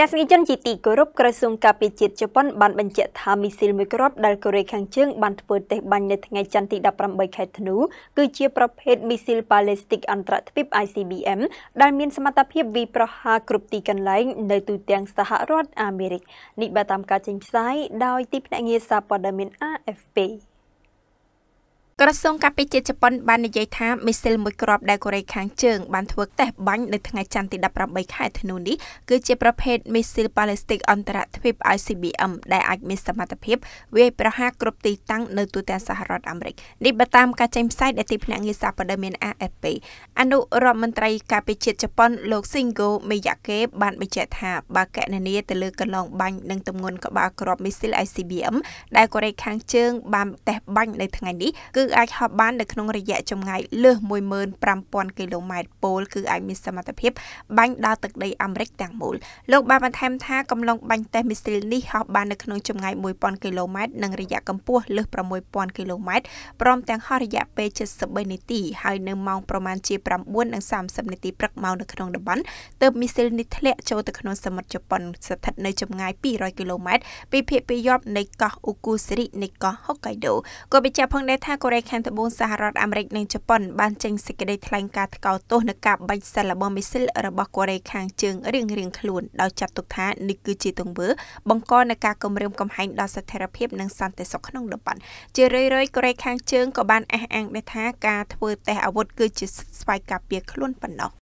ទស្សនិកជនជាទីគោរពក្រសួងការពារជាតិជប៉ុនបានបញ្ជាក់ថាមីស៊ីលមួយគ្រាប់ដែលកូរ៉េខាងជើងបានធ្វើតេស្តបាញ់នៅថ្ងៃច័ន្ទទី18ខែធ្នូគឺជាប្រភេទមីស៊ីលប៉ាឡេស្ទិកអន្តរជាតិ ICBM ដែលមានសមត្ថភាពវាយប្រហារគ្រប់ទីកន្លែងនៅទូទាំងសហរដ្ឋអាមេរិកនេះបើតាមការចេញផ្សាយដោយទីភ្នាក់ងារសារព័ត៌មាន AFP ក្រសួងការពារជាតិជប៉ុនបាននិយាយថាមីស៊ីលមួយគ្រាប់ដែលកូរ៉េខាងជើងបានធ្វើតេស្តបាញ់នៅថ្ងៃច័ន្ទទី18ខែធ្នូនេះគឺជាប្រភេទមីស៊ីលប៉ាឡេស្ទិកអន្តរជាតិ ICBM ដែលអាចមានសមត្ថភាពវាយប្រហារគ្រប់ទីតាំងនៅទូទាំងសហរដ្ឋអាមេរិកនេះបើតាមការចេញផ្សាយដែលទីភ្នាក់ងារសារព័ត៌មាន AFP អនុរដ្ឋមន្ត្រីការពារជាតិជប៉ុនលោក Shingo Miyake បានបញ្ជាក់ថាបើកណនីទៅលើកន្លងបាញ់និងទម្ងន់ក្បាលគ្រាប់មីស៊ីល ICBM ដែលកូរ៉េខាងជើងបានតេស្តបាញ់នៅថ្ងៃនេះគឺអាចហប់បាននៅក្នុងរយៈចម្ងាយលើស15000គីឡូម៉ែត្រពោលគឺអាចមានសមត្ថភាព បាញ់ដល់ទឹកដីអាមេរិកទាំងមូលលោកបានបន្ថែមថាកំឡុងបាញ់តេស្តមីស៊ីលនេះហប់បាននៅក្នុងចម្ងាយ1000គីឡូម៉ែត្រនិងរយៈកម្ពស់លើស6000គីឡូម៉ែត្រព្រមទាំងហោះរយៈពេល73នាទីហើយនៅម៉ោងប្រមាណជា9:30នាទីព្រឹកមកនៅក្នុងតំបន់ ទើបមីស៊ីលនេះធ្លាក់ចូលទៅក្នុងសមុទ្រជប៉ុនស្ថិតនៅចម្ងាយ200គីឡូម៉ែត្រពីភាគពាយព្យនៃកោះអ៊ូគូសេរីនៃកោះហូកៃដូក៏បញ្ជាក់ផងដែរថាកូរ៉េរេខាងត្បូងសហរដ្ឋអាមេរិកនិងជប៉ុន បានចេញសេចក្តីថ្លែងការណ៍ថ្កោលទោសនៃការបាញ់សិលរបស់មីស៊ីលរបស់កូរ៉េខាងជើងរៀងរៀងខ្លួនដោយចាត់ទុកថានេះគឺជាទង្វើបង្កនៃការគំរាមកំហែងដល់ស្ថិរភាពនិងសន្តិសុខក្នុងតំបន់ ជារឿយៗកូរ៉េខាង ជើងក៏បានអះអាងដែរថាការធ្វើតេស្តអាវុធគឺជាស្វ័យការពារខ្លួនប៉ុណ្ណោះ